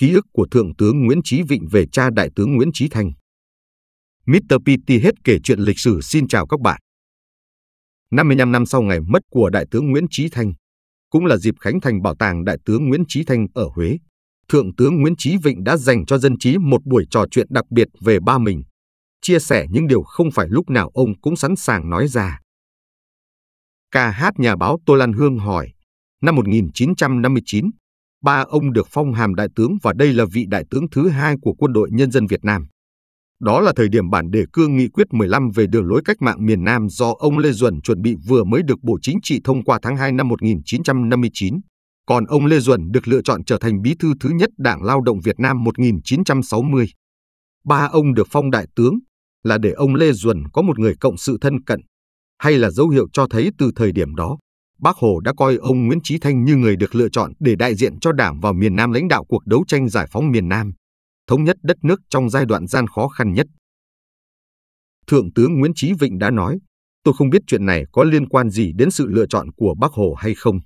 ký ức của Thượng tướng Nguyễn Chí Vịnh về cha Đại tướng Nguyễn Chí Thanh. Mr. Pitti hết kể chuyện lịch sử xin chào các bạn. 55 năm sau ngày mất của Đại tướng Nguyễn Chí Thanh, cũng là dịp khánh thành bảo tàng Đại tướng Nguyễn Chí Thanh ở Huế, Thượng tướng Nguyễn Chí Vịnh đã dành cho dân trí một buổi trò chuyện đặc biệt về ba mình, chia sẻ những điều không phải lúc nào ông cũng sẵn sàng nói ra. Ca hát nhà báo Tô Lan Hương hỏi, năm 1959, ba ông được phong hàm đại tướng và đây là vị đại tướng thứ hai của quân đội nhân dân Việt Nam. Đó là thời điểm bản đề cương nghị quyết 15 về đường lối cách mạng miền Nam do ông Lê Duẩn chuẩn bị vừa mới được Bộ Chính trị thông qua tháng 2 năm 1959. Còn ông Lê Duẩn được lựa chọn trở thành bí thư thứ nhất Đảng Lao động Việt Nam 1960. Ba ông được phong đại tướng là để ông Lê Duẩn có một người cộng sự thân cận, hay là dấu hiệu cho thấy từ thời điểm đó, Bác Hồ đã coi ông Nguyễn Chí Thanh như người được lựa chọn để đại diện cho Đảng vào miền Nam lãnh đạo cuộc đấu tranh giải phóng miền Nam, thống nhất đất nước trong giai đoạn gian khó khăn nhất. Thượng tướng Nguyễn Chí Vịnh đã nói, tôi không biết chuyện này có liên quan gì đến sự lựa chọn của Bác Hồ hay không.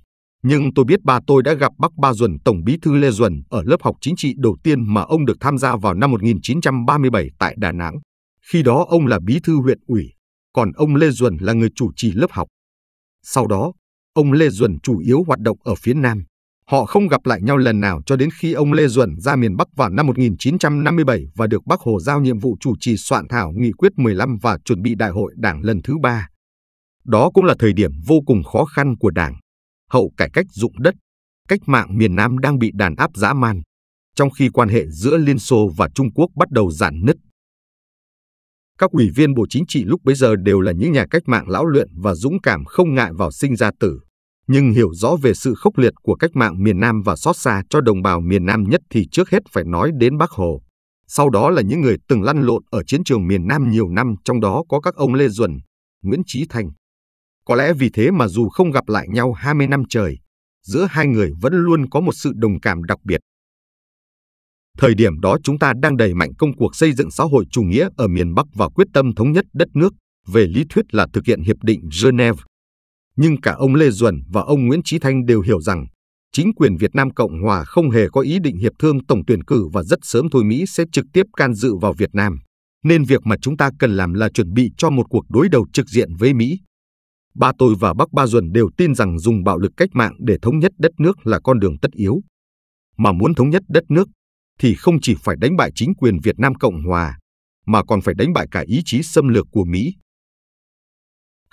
Nhưng tôi biết bà tôi đã gặp Bác Ba Duẩn Tổng bí thư Lê Duẩn ở lớp học chính trị đầu tiên mà ông được tham gia vào năm 1937 tại Đà Nẵng. Khi đó ông là bí thư huyện ủy, còn ông Lê Duẩn là người chủ trì lớp học. Sau đó, ông Lê Duẩn chủ yếu hoạt động ở phía Nam. Họ không gặp lại nhau lần nào cho đến khi ông Lê Duẩn ra miền Bắc vào năm 1957 và được Bác Hồ giao nhiệm vụ chủ trì soạn thảo nghị quyết 15 và chuẩn bị đại hội đảng lần thứ ba. Đó cũng là thời điểm vô cùng khó khăn của đảng. Hậu cải cách dụng đất, cách mạng miền Nam đang bị đàn áp dã man, trong khi quan hệ giữa Liên Xô và Trung Quốc bắt đầu giãn nứt. Các ủy viên Bộ Chính trị lúc bấy giờ đều là những nhà cách mạng lão luyện và dũng cảm không ngại vào sinh ra tử nhưng hiểu rõ về sự khốc liệt của cách mạng miền Nam và xót xa cho đồng bào miền Nam nhất thì trước hết phải nói đến Bác Hồ. Sau đó là những người từng lăn lộn ở chiến trường miền Nam nhiều năm, trong đó có các ông Lê Duẩn, Nguyễn Trí Thành. Có lẽ vì thế mà dù không gặp lại nhau 20 năm trời, giữa hai người vẫn luôn có một sự đồng cảm đặc biệt. Thời điểm đó chúng ta đang đẩy mạnh công cuộc xây dựng xã hội chủ nghĩa ở miền Bắc và quyết tâm thống nhất đất nước, về lý thuyết là thực hiện Hiệp định Geneva nhưng cả ông Lê Duẩn và ông Nguyễn Chí Thanh đều hiểu rằng chính quyền Việt Nam Cộng Hòa không hề có ý định hiệp thương tổng tuyển cử và rất sớm thôi Mỹ sẽ trực tiếp can dự vào Việt Nam. Nên việc mà chúng ta cần làm là chuẩn bị cho một cuộc đối đầu trực diện với Mỹ. Ba tôi và bác Ba Duẩn đều tin rằng dùng bạo lực cách mạng để thống nhất đất nước là con đường tất yếu. Mà muốn thống nhất đất nước thì không chỉ phải đánh bại chính quyền Việt Nam Cộng Hòa, mà còn phải đánh bại cả ý chí xâm lược của Mỹ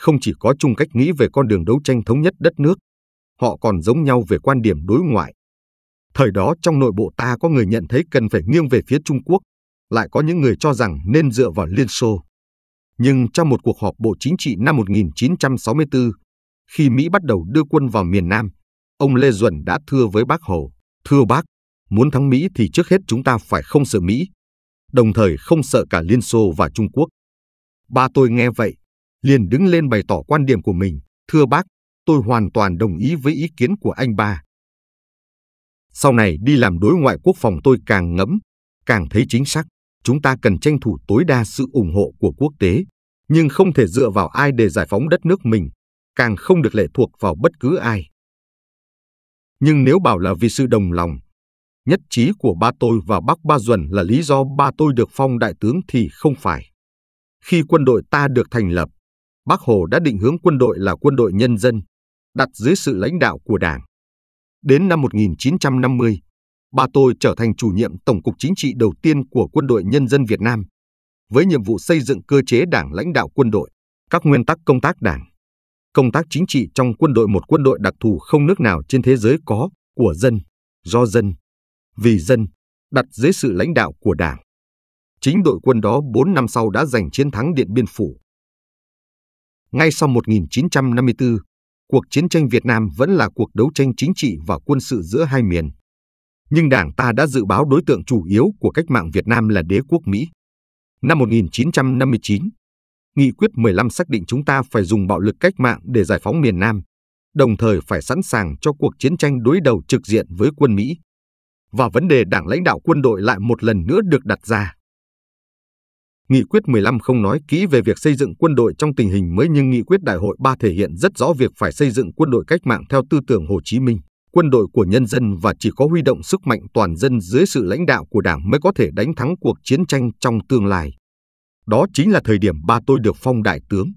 không chỉ có chung cách nghĩ về con đường đấu tranh thống nhất đất nước, họ còn giống nhau về quan điểm đối ngoại. Thời đó trong nội bộ ta có người nhận thấy cần phải nghiêng về phía Trung Quốc, lại có những người cho rằng nên dựa vào Liên Xô. Nhưng trong một cuộc họp Bộ Chính trị năm 1964, khi Mỹ bắt đầu đưa quân vào miền Nam, ông Lê Duẩn đã thưa với bác Hồ, thưa bác, muốn thắng Mỹ thì trước hết chúng ta phải không sợ Mỹ, đồng thời không sợ cả Liên Xô và Trung Quốc. Ba tôi nghe vậy, liền đứng lên bày tỏ quan điểm của mình. Thưa bác, tôi hoàn toàn đồng ý với ý kiến của anh ba. Sau này đi làm đối ngoại quốc phòng tôi càng ngẫm, càng thấy chính xác. Chúng ta cần tranh thủ tối đa sự ủng hộ của quốc tế, nhưng không thể dựa vào ai để giải phóng đất nước mình, càng không được lệ thuộc vào bất cứ ai. Nhưng nếu bảo là vì sự đồng lòng, nhất trí của ba tôi và bác Ba Duẩn là lý do ba tôi được phong đại tướng thì không phải. Khi quân đội ta được thành lập, Bác Hồ đã định hướng quân đội là quân đội nhân dân, đặt dưới sự lãnh đạo của Đảng. Đến năm 1950, bà tôi trở thành chủ nhiệm Tổng cục Chính trị đầu tiên của Quân đội Nhân dân Việt Nam, với nhiệm vụ xây dựng cơ chế đảng lãnh đạo quân đội, các nguyên tắc công tác đảng. Công tác chính trị trong quân đội một quân đội đặc thù không nước nào trên thế giới có, của dân, do dân, vì dân, đặt dưới sự lãnh đạo của đảng. Chính đội quân đó 4 năm sau đã giành chiến thắng Điện Biên Phủ, ngay sau 1954, cuộc chiến tranh Việt Nam vẫn là cuộc đấu tranh chính trị và quân sự giữa hai miền. Nhưng Đảng ta đã dự báo đối tượng chủ yếu của cách mạng Việt Nam là đế quốc Mỹ. Năm 1959, Nghị quyết 15 xác định chúng ta phải dùng bạo lực cách mạng để giải phóng miền Nam, đồng thời phải sẵn sàng cho cuộc chiến tranh đối đầu trực diện với quân Mỹ. Và vấn đề đảng lãnh đạo quân đội lại một lần nữa được đặt ra. Nghị quyết 15 không nói kỹ về việc xây dựng quân đội trong tình hình mới nhưng nghị quyết đại hội 3 thể hiện rất rõ việc phải xây dựng quân đội cách mạng theo tư tưởng Hồ Chí Minh, quân đội của nhân dân và chỉ có huy động sức mạnh toàn dân dưới sự lãnh đạo của Đảng mới có thể đánh thắng cuộc chiến tranh trong tương lai. Đó chính là thời điểm ba tôi được phong đại tướng.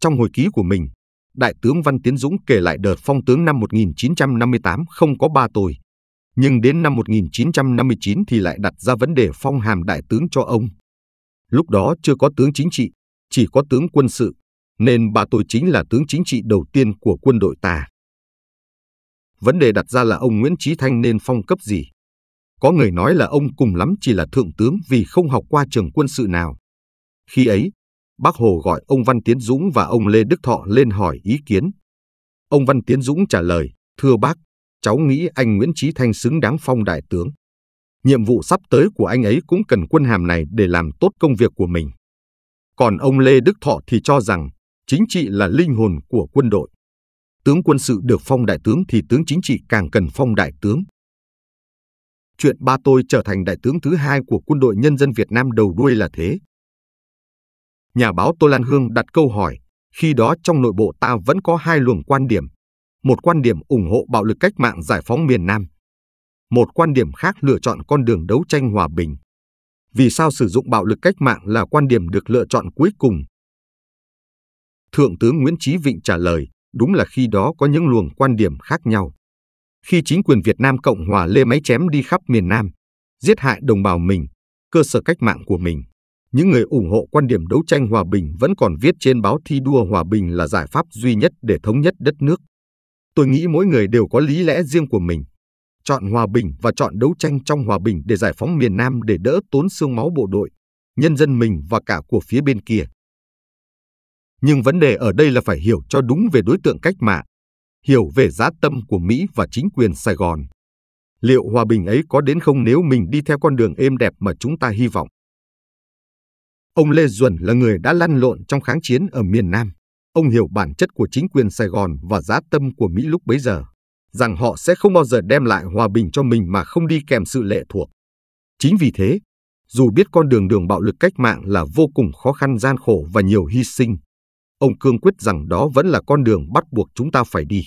Trong hồi ký của mình, Đại tướng Văn Tiến Dũng kể lại đợt phong tướng năm 1958 không có ba tôi, nhưng đến năm 1959 thì lại đặt ra vấn đề phong hàm đại tướng cho ông. Lúc đó chưa có tướng chính trị, chỉ có tướng quân sự, nên bà tôi chính là tướng chính trị đầu tiên của quân đội ta. Vấn đề đặt ra là ông Nguyễn Chí Thanh nên phong cấp gì? Có người nói là ông cùng lắm chỉ là thượng tướng vì không học qua trường quân sự nào. Khi ấy, bác Hồ gọi ông Văn Tiến Dũng và ông Lê Đức Thọ lên hỏi ý kiến. Ông Văn Tiến Dũng trả lời, thưa bác, cháu nghĩ anh Nguyễn Chí Thanh xứng đáng phong đại tướng. Nhiệm vụ sắp tới của anh ấy cũng cần quân hàm này để làm tốt công việc của mình. Còn ông Lê Đức Thọ thì cho rằng chính trị là linh hồn của quân đội. Tướng quân sự được phong đại tướng thì tướng chính trị càng cần phong đại tướng. Chuyện ba tôi trở thành đại tướng thứ hai của quân đội nhân dân Việt Nam đầu đuôi là thế. Nhà báo Tô Lan Hương đặt câu hỏi, khi đó trong nội bộ ta vẫn có hai luồng quan điểm, một quan điểm ủng hộ bạo lực cách mạng giải phóng miền Nam, một quan điểm khác lựa chọn con đường đấu tranh hòa bình. Vì sao sử dụng bạo lực cách mạng là quan điểm được lựa chọn cuối cùng? Thượng tướng Nguyễn Chí Vịnh trả lời, đúng là khi đó có những luồng quan điểm khác nhau. Khi chính quyền Việt Nam Cộng Hòa lê máy chém đi khắp miền Nam, giết hại đồng bào mình, cơ sở cách mạng của mình, những người ủng hộ quan điểm đấu tranh hòa bình vẫn còn viết trên báo thi đua hòa bình là giải pháp duy nhất để thống nhất đất nước. Tôi nghĩ mỗi người đều có lý lẽ riêng của mình. Chọn hòa bình và chọn đấu tranh trong hòa bình để giải phóng miền Nam để đỡ tốn xương máu bộ đội, nhân dân mình và cả của phía bên kia. Nhưng vấn đề ở đây là phải hiểu cho đúng về đối tượng cách mạng, hiểu về giá tâm của Mỹ và chính quyền Sài Gòn. Liệu hòa bình ấy có đến không nếu mình đi theo con đường êm đẹp mà chúng ta hy vọng? Ông Lê Duẩn là người đã lăn lộn trong kháng chiến ở miền Nam. Ông hiểu bản chất của chính quyền Sài Gòn và giá tâm của Mỹ lúc bấy giờ, rằng họ sẽ không bao giờ đem lại hòa bình cho mình mà không đi kèm sự lệ thuộc. Chính vì thế, dù biết con đường đường bạo lực cách mạng là vô cùng khó khăn gian khổ và nhiều hy sinh, ông cương quyết rằng đó vẫn là con đường bắt buộc chúng ta phải đi.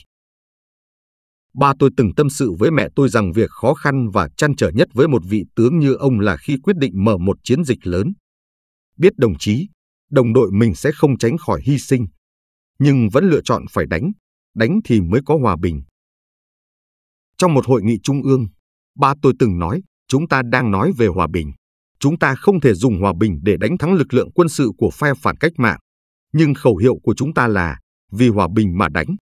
Ba tôi từng tâm sự với mẹ tôi rằng việc khó khăn và chăn trở nhất với một vị tướng như ông là khi quyết định mở một chiến dịch lớn. Biết đồng chí, đồng đội mình sẽ không tránh khỏi hy sinh, nhưng vẫn lựa chọn phải đánh, đánh thì mới có hòa bình. Trong một hội nghị trung ương, ba tôi từng nói, chúng ta đang nói về hòa bình. Chúng ta không thể dùng hòa bình để đánh thắng lực lượng quân sự của phe phản cách mạng, nhưng khẩu hiệu của chúng ta là vì hòa bình mà đánh.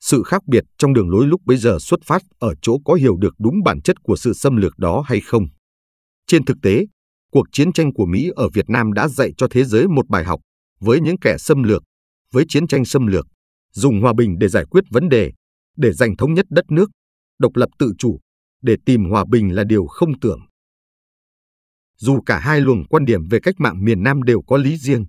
Sự khác biệt trong đường lối lúc bấy giờ xuất phát ở chỗ có hiểu được đúng bản chất của sự xâm lược đó hay không. Trên thực tế, cuộc chiến tranh của Mỹ ở Việt Nam đã dạy cho thế giới một bài học với những kẻ xâm lược với chiến tranh xâm lược, dùng hòa bình để giải quyết vấn đề, để giành thống nhất đất nước, độc lập tự chủ, để tìm hòa bình là điều không tưởng. Dù cả hai luồng quan điểm về cách mạng miền Nam đều có lý riêng,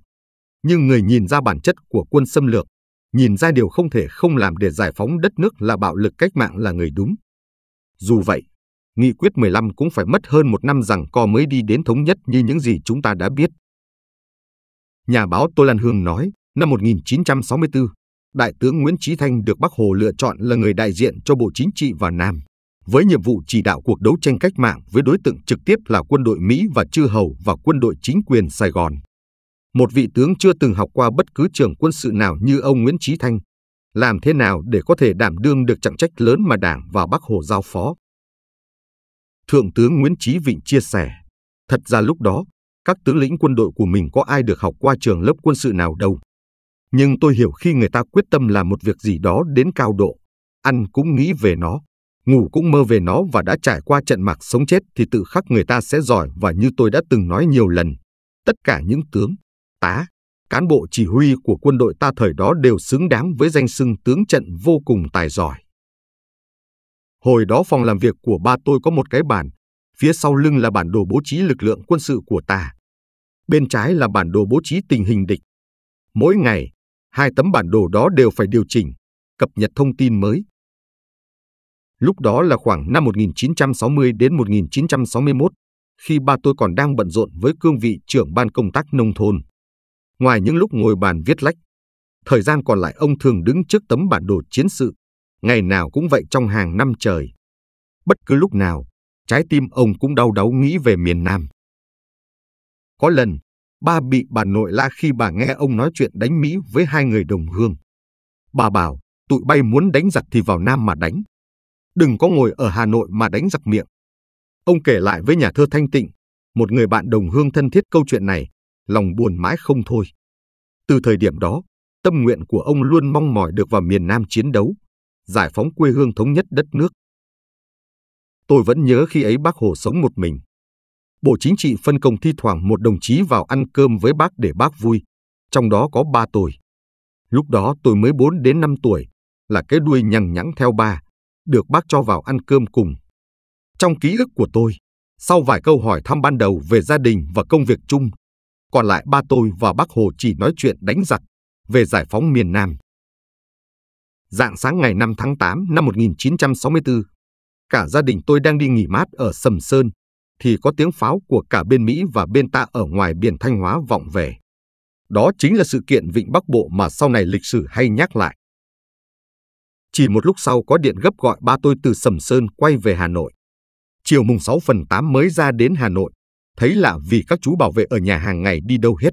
nhưng người nhìn ra bản chất của quân xâm lược, nhìn ra điều không thể không làm để giải phóng đất nước là bạo lực cách mạng là người đúng. Dù vậy, nghị quyết 15 cũng phải mất hơn một năm rằng co mới đi đến thống nhất như những gì chúng ta đã biết. Nhà báo Tô Lan Hương nói, Năm 1964, Đại tướng Nguyễn Chí Thanh được Bác Hồ lựa chọn là người đại diện cho Bộ Chính trị và Nam, với nhiệm vụ chỉ đạo cuộc đấu tranh cách mạng với đối tượng trực tiếp là quân đội Mỹ và chư hầu và quân đội chính quyền Sài Gòn. Một vị tướng chưa từng học qua bất cứ trường quân sự nào như ông Nguyễn Chí Thanh, làm thế nào để có thể đảm đương được trọng trách lớn mà Đảng và Bác Hồ giao phó? Thượng tướng Nguyễn Chí Vịnh chia sẻ, thật ra lúc đó, các tướng lĩnh quân đội của mình có ai được học qua trường lớp quân sự nào đâu nhưng tôi hiểu khi người ta quyết tâm làm một việc gì đó đến cao độ, ăn cũng nghĩ về nó, ngủ cũng mơ về nó và đã trải qua trận mạc sống chết thì tự khắc người ta sẽ giỏi và như tôi đã từng nói nhiều lần, tất cả những tướng, tá, cán bộ chỉ huy của quân đội ta thời đó đều xứng đáng với danh xưng tướng trận vô cùng tài giỏi. Hồi đó phòng làm việc của ba tôi có một cái bàn, phía sau lưng là bản đồ bố trí lực lượng quân sự của ta. Bên trái là bản đồ bố trí tình hình địch. Mỗi ngày, hai tấm bản đồ đó đều phải điều chỉnh, cập nhật thông tin mới. Lúc đó là khoảng năm 1960 đến 1961, khi ba tôi còn đang bận rộn với cương vị trưởng ban công tác nông thôn. Ngoài những lúc ngồi bàn viết lách, thời gian còn lại ông thường đứng trước tấm bản đồ chiến sự, ngày nào cũng vậy trong hàng năm trời. Bất cứ lúc nào, trái tim ông cũng đau đớn nghĩ về miền Nam. Có lần, ba bị bà nội la khi bà nghe ông nói chuyện đánh Mỹ với hai người đồng hương. Bà bảo, tụi bay muốn đánh giặc thì vào Nam mà đánh. Đừng có ngồi ở Hà Nội mà đánh giặc miệng. Ông kể lại với nhà thơ Thanh Tịnh, một người bạn đồng hương thân thiết câu chuyện này, lòng buồn mãi không thôi. Từ thời điểm đó, tâm nguyện của ông luôn mong mỏi được vào miền Nam chiến đấu, giải phóng quê hương thống nhất đất nước. Tôi vẫn nhớ khi ấy bác Hồ sống một mình, Bộ Chính trị phân công thi thoảng một đồng chí vào ăn cơm với bác để bác vui, trong đó có ba tôi. Lúc đó tôi mới 4 đến 5 tuổi, là cái đuôi nhằng nhẵng theo ba, được bác cho vào ăn cơm cùng. Trong ký ức của tôi, sau vài câu hỏi thăm ban đầu về gia đình và công việc chung, còn lại ba tôi và bác Hồ chỉ nói chuyện đánh giặc về giải phóng miền Nam. Dạng sáng ngày 5 tháng 8 năm 1964, cả gia đình tôi đang đi nghỉ mát ở Sầm Sơn, thì có tiếng pháo của cả bên Mỹ và bên ta ở ngoài biển Thanh Hóa vọng về. Đó chính là sự kiện Vịnh Bắc Bộ mà sau này lịch sử hay nhắc lại. Chỉ một lúc sau có điện gấp gọi ba tôi từ Sầm Sơn quay về Hà Nội. Chiều mùng 6 phần 8 mới ra đến Hà Nội, thấy lạ vì các chú bảo vệ ở nhà hàng ngày đi đâu hết.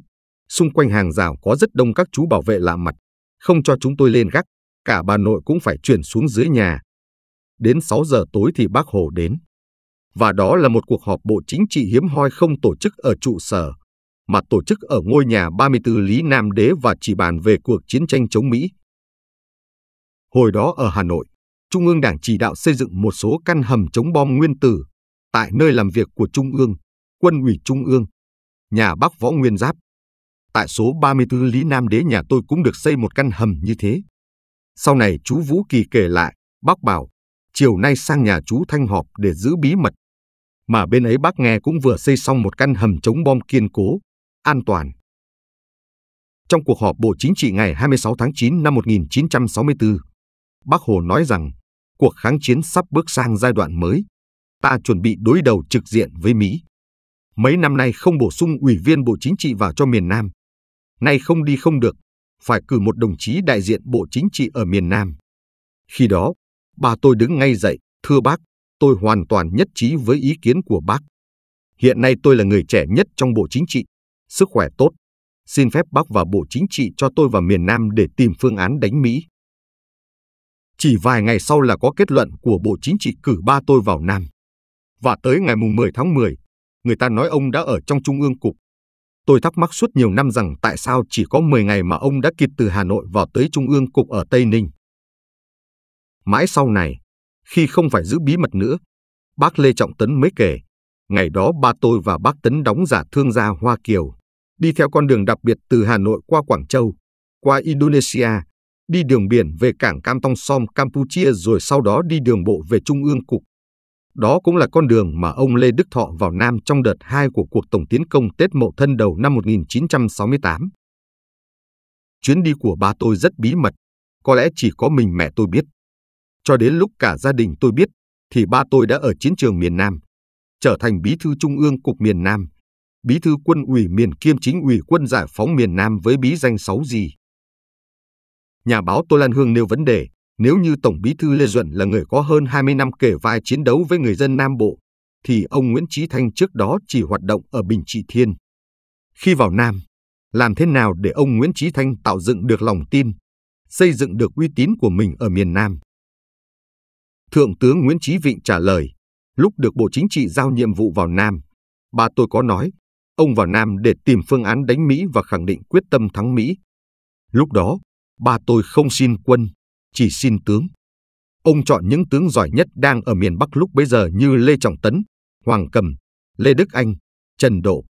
Xung quanh hàng rào có rất đông các chú bảo vệ lạ mặt, không cho chúng tôi lên gác, cả bà nội cũng phải chuyển xuống dưới nhà. Đến 6 giờ tối thì bác Hồ đến và đó là một cuộc họp bộ chính trị hiếm hoi không tổ chức ở trụ sở, mà tổ chức ở ngôi nhà 34 Lý Nam Đế và chỉ bàn về cuộc chiến tranh chống Mỹ. Hồi đó ở Hà Nội, Trung ương Đảng chỉ đạo xây dựng một số căn hầm chống bom nguyên tử tại nơi làm việc của Trung ương, Quân ủy Trung ương, nhà Bắc Võ Nguyên Giáp. Tại số 34 Lý Nam Đế nhà tôi cũng được xây một căn hầm như thế. Sau này chú Vũ Kỳ kể lại, bác bảo chiều nay sang nhà chú Thanh họp để giữ bí mật. Mà bên ấy bác nghe cũng vừa xây xong một căn hầm chống bom kiên cố, an toàn. Trong cuộc họp Bộ Chính trị ngày 26 tháng 9 năm 1964, bác Hồ nói rằng cuộc kháng chiến sắp bước sang giai đoạn mới. Ta chuẩn bị đối đầu trực diện với Mỹ. Mấy năm nay không bổ sung ủy viên Bộ Chính trị vào cho miền Nam. Nay không đi không được, phải cử một đồng chí đại diện Bộ Chính trị ở miền Nam. Khi đó, Bà tôi đứng ngay dậy, thưa bác, tôi hoàn toàn nhất trí với ý kiến của bác. Hiện nay tôi là người trẻ nhất trong Bộ Chính trị, sức khỏe tốt. Xin phép bác và Bộ Chính trị cho tôi vào miền Nam để tìm phương án đánh Mỹ. Chỉ vài ngày sau là có kết luận của Bộ Chính trị cử ba tôi vào Nam. Và tới ngày mùng 10 tháng 10, người ta nói ông đã ở trong Trung ương Cục. Tôi thắc mắc suốt nhiều năm rằng tại sao chỉ có 10 ngày mà ông đã kịp từ Hà Nội vào tới Trung ương Cục ở Tây Ninh. Mãi sau này, khi không phải giữ bí mật nữa, bác Lê Trọng Tấn mới kể, ngày đó ba tôi và bác Tấn đóng giả thương gia Hoa Kiều, đi theo con đường đặc biệt từ Hà Nội qua Quảng Châu, qua Indonesia, đi đường biển về cảng Cam Tong Som, Campuchia rồi sau đó đi đường bộ về Trung ương Cục. Đó cũng là con đường mà ông Lê Đức Thọ vào Nam trong đợt 2 của cuộc tổng tiến công Tết Mậu Thân đầu năm 1968. Chuyến đi của ba tôi rất bí mật, có lẽ chỉ có mình mẹ tôi biết. Cho đến lúc cả gia đình tôi biết, thì ba tôi đã ở chiến trường miền Nam, trở thành bí thư trung ương cục miền Nam, bí thư quân ủy miền kiêm chính ủy quân giải phóng miền Nam với bí danh 6 gì. Nhà báo Tô Lan Hương nêu vấn đề, nếu như Tổng bí thư Lê Duẩn là người có hơn 20 năm kể vai chiến đấu với người dân Nam Bộ, thì ông Nguyễn Trí Thanh trước đó chỉ hoạt động ở Bình Trị Thiên. Khi vào Nam, làm thế nào để ông Nguyễn Trí Thanh tạo dựng được lòng tin, xây dựng được uy tín của mình ở miền Nam? Thượng tướng Nguyễn Chí Vịnh trả lời, lúc được Bộ Chính trị giao nhiệm vụ vào Nam, bà tôi có nói, ông vào Nam để tìm phương án đánh Mỹ và khẳng định quyết tâm thắng Mỹ. Lúc đó, bà tôi không xin quân, chỉ xin tướng. Ông chọn những tướng giỏi nhất đang ở miền Bắc lúc bấy giờ như Lê Trọng Tấn, Hoàng Cầm, Lê Đức Anh, Trần Độ,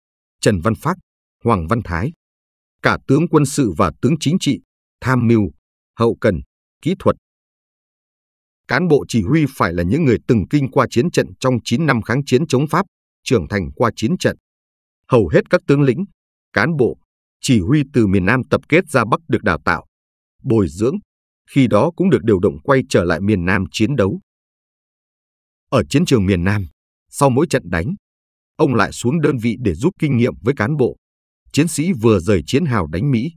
Trần Văn Phát, Hoàng Văn Thái. Cả tướng quân sự và tướng chính trị, tham mưu, hậu cần, kỹ thuật, Cán bộ chỉ huy phải là những người từng kinh qua chiến trận trong 9 năm kháng chiến chống Pháp, trưởng thành qua chiến trận. Hầu hết các tướng lĩnh, cán bộ, chỉ huy từ miền Nam tập kết ra Bắc được đào tạo, bồi dưỡng, khi đó cũng được điều động quay trở lại miền Nam chiến đấu. Ở chiến trường miền Nam, sau mỗi trận đánh, ông lại xuống đơn vị để giúp kinh nghiệm với cán bộ, chiến sĩ vừa rời chiến hào đánh Mỹ.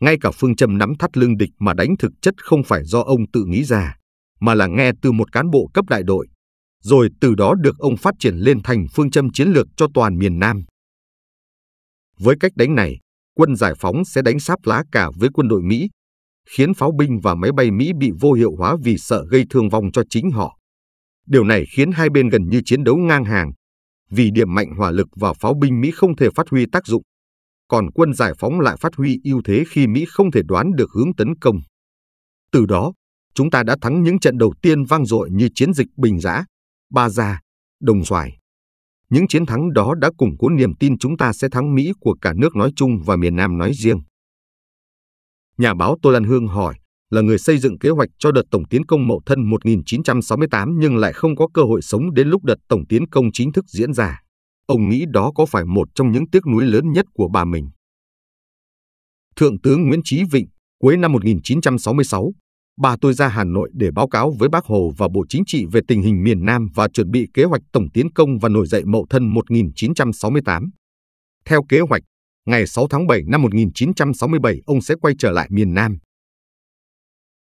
Ngay cả phương châm nắm thắt lưng địch mà đánh thực chất không phải do ông tự nghĩ ra, mà là nghe từ một cán bộ cấp đại đội, rồi từ đó được ông phát triển lên thành phương châm chiến lược cho toàn miền Nam. Với cách đánh này, quân giải phóng sẽ đánh sáp lá cả với quân đội Mỹ, khiến pháo binh và máy bay Mỹ bị vô hiệu hóa vì sợ gây thương vong cho chính họ. Điều này khiến hai bên gần như chiến đấu ngang hàng, vì điểm mạnh hỏa lực và pháo binh Mỹ không thể phát huy tác dụng, còn quân giải phóng lại phát huy ưu thế khi Mỹ không thể đoán được hướng tấn công. Từ đó, chúng ta đã thắng những trận đầu tiên vang dội như chiến dịch Bình Giã, Ba Gia, Đồng Xoài. Những chiến thắng đó đã củng cố niềm tin chúng ta sẽ thắng Mỹ của cả nước nói chung và miền Nam nói riêng. Nhà báo Tô Lan Hương hỏi, là người xây dựng kế hoạch cho đợt tổng tiến công Mậu Thân 1968 nhưng lại không có cơ hội sống đến lúc đợt tổng tiến công chính thức diễn ra. Ông nghĩ đó có phải một trong những tiếc nuối lớn nhất của bà mình? Thượng tướng Nguyễn Chí Vịnh, cuối năm 1966, bà tôi ra Hà Nội để báo cáo với Bác Hồ và Bộ Chính trị về tình hình miền Nam và chuẩn bị kế hoạch tổng tiến công và nổi dậy Mậu Thân 1968. Theo kế hoạch, ngày 6 tháng 7 năm 1967 ông sẽ quay trở lại miền Nam.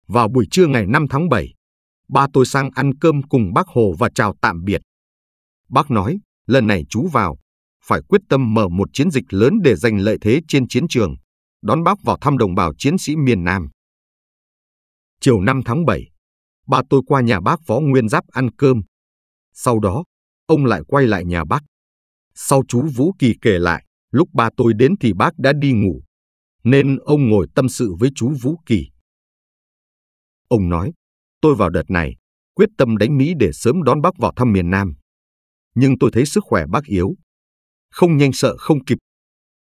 Vào buổi trưa ngày 5 tháng 7, ba tôi sang ăn cơm cùng bác Hồ và chào tạm biệt. Bác nói, lần này chú vào, phải quyết tâm mở một chiến dịch lớn để giành lợi thế trên chiến trường, đón bác vào thăm đồng bào chiến sĩ miền Nam. Chiều 5 tháng 7, ba tôi qua nhà bác Phó Nguyên Giáp ăn cơm. Sau đó, ông lại quay lại nhà bác. Sau chú Vũ Kỳ kể lại, lúc ba tôi đến thì bác đã đi ngủ, nên ông ngồi tâm sự với chú Vũ Kỳ. Ông nói, tôi vào đợt này, quyết tâm đánh Mỹ để sớm đón bác vào thăm miền Nam. Nhưng tôi thấy sức khỏe bác yếu. Không nhanh sợ không kịp.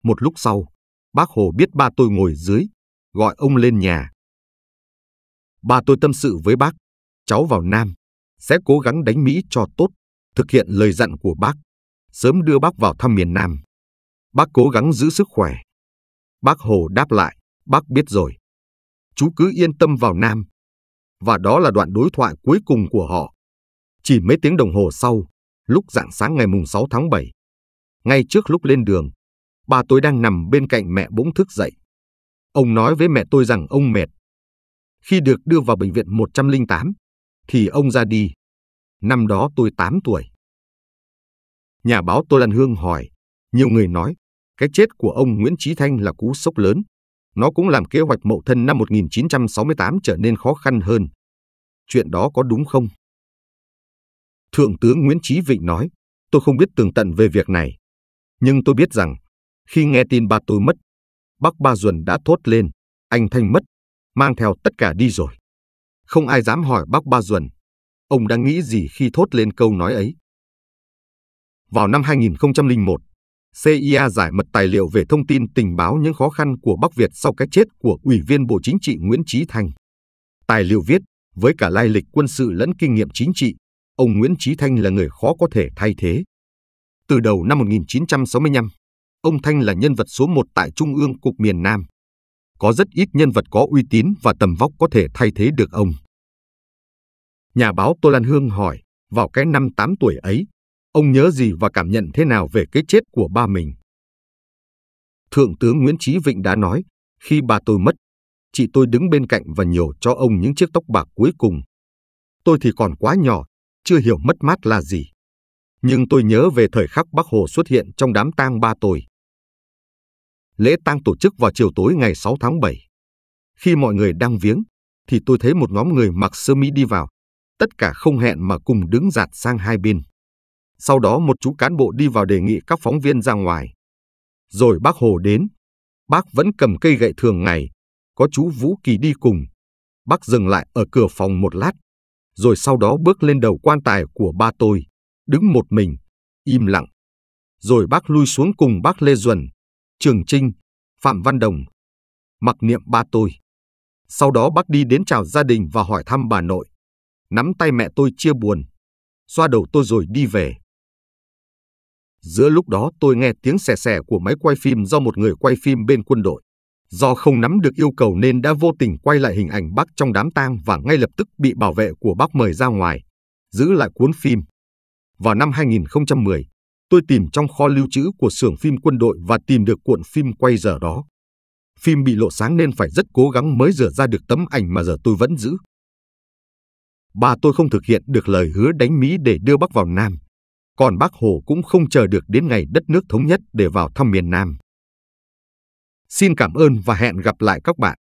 Một lúc sau, bác Hồ biết ba tôi ngồi dưới, gọi ông lên nhà, Bà tôi tâm sự với bác, cháu vào Nam, sẽ cố gắng đánh Mỹ cho tốt, thực hiện lời dặn của bác, sớm đưa bác vào thăm miền Nam. Bác cố gắng giữ sức khỏe. Bác Hồ đáp lại, bác biết rồi. Chú cứ yên tâm vào Nam. Và đó là đoạn đối thoại cuối cùng của họ. Chỉ mấy tiếng đồng hồ sau, lúc rạng sáng ngày mùng 6 tháng 7, ngay trước lúc lên đường, bà tôi đang nằm bên cạnh mẹ bỗng thức dậy. Ông nói với mẹ tôi rằng ông mệt khi được đưa vào bệnh viện 108, thì ông ra đi. Năm đó tôi 8 tuổi. Nhà báo Tô Lan Hương hỏi, nhiều người nói, cái chết của ông Nguyễn Trí Thanh là cú sốc lớn. Nó cũng làm kế hoạch mậu thân năm 1968 trở nên khó khăn hơn. Chuyện đó có đúng không? Thượng tướng Nguyễn Trí Vịnh nói, tôi không biết tường tận về việc này. Nhưng tôi biết rằng, khi nghe tin ba tôi mất, bác Ba Duẩn đã thốt lên, anh Thanh mất, mang theo tất cả đi rồi. Không ai dám hỏi bác Ba Duẩn, ông đang nghĩ gì khi thốt lên câu nói ấy. Vào năm 2001, CIA giải mật tài liệu về thông tin tình báo những khó khăn của Bắc Việt sau cái chết của Ủy viên Bộ Chính trị Nguyễn Trí Thanh. Tài liệu viết, với cả lai lịch quân sự lẫn kinh nghiệm chính trị, ông Nguyễn Trí Thanh là người khó có thể thay thế. Từ đầu năm 1965, ông Thanh là nhân vật số một tại Trung ương Cục miền Nam có rất ít nhân vật có uy tín và tầm vóc có thể thay thế được ông. Nhà báo Tô Lan Hương hỏi, vào cái năm 8 tuổi ấy, ông nhớ gì và cảm nhận thế nào về cái chết của ba mình? Thượng tướng Nguyễn Chí Vịnh đã nói, khi bà tôi mất, chị tôi đứng bên cạnh và nhổ cho ông những chiếc tóc bạc cuối cùng. Tôi thì còn quá nhỏ, chưa hiểu mất mát là gì. Nhưng tôi nhớ về thời khắc Bác Hồ xuất hiện trong đám tang ba tôi. Lễ tang tổ chức vào chiều tối ngày 6 tháng 7. Khi mọi người đang viếng, thì tôi thấy một nhóm người mặc sơ mi đi vào. Tất cả không hẹn mà cùng đứng giạt sang hai bên. Sau đó một chú cán bộ đi vào đề nghị các phóng viên ra ngoài. Rồi bác Hồ đến. Bác vẫn cầm cây gậy thường ngày. Có chú Vũ Kỳ đi cùng. Bác dừng lại ở cửa phòng một lát. Rồi sau đó bước lên đầu quan tài của ba tôi. Đứng một mình, im lặng. Rồi bác lui xuống cùng bác Lê Duẩn, Trường Trinh, Phạm Văn Đồng, mặc niệm ba tôi. Sau đó bác đi đến chào gia đình và hỏi thăm bà nội. Nắm tay mẹ tôi chia buồn, xoa đầu tôi rồi đi về. Giữa lúc đó tôi nghe tiếng xè xè của máy quay phim do một người quay phim bên quân đội. Do không nắm được yêu cầu nên đã vô tình quay lại hình ảnh bác trong đám tang và ngay lập tức bị bảo vệ của bác mời ra ngoài, giữ lại cuốn phim. Vào năm 2010, Tôi tìm trong kho lưu trữ của xưởng phim quân đội và tìm được cuộn phim quay giờ đó. Phim bị lộ sáng nên phải rất cố gắng mới rửa ra được tấm ảnh mà giờ tôi vẫn giữ. Bà tôi không thực hiện được lời hứa đánh Mỹ để đưa bác vào Nam. Còn bác Hồ cũng không chờ được đến ngày đất nước thống nhất để vào thăm miền Nam. Xin cảm ơn và hẹn gặp lại các bạn.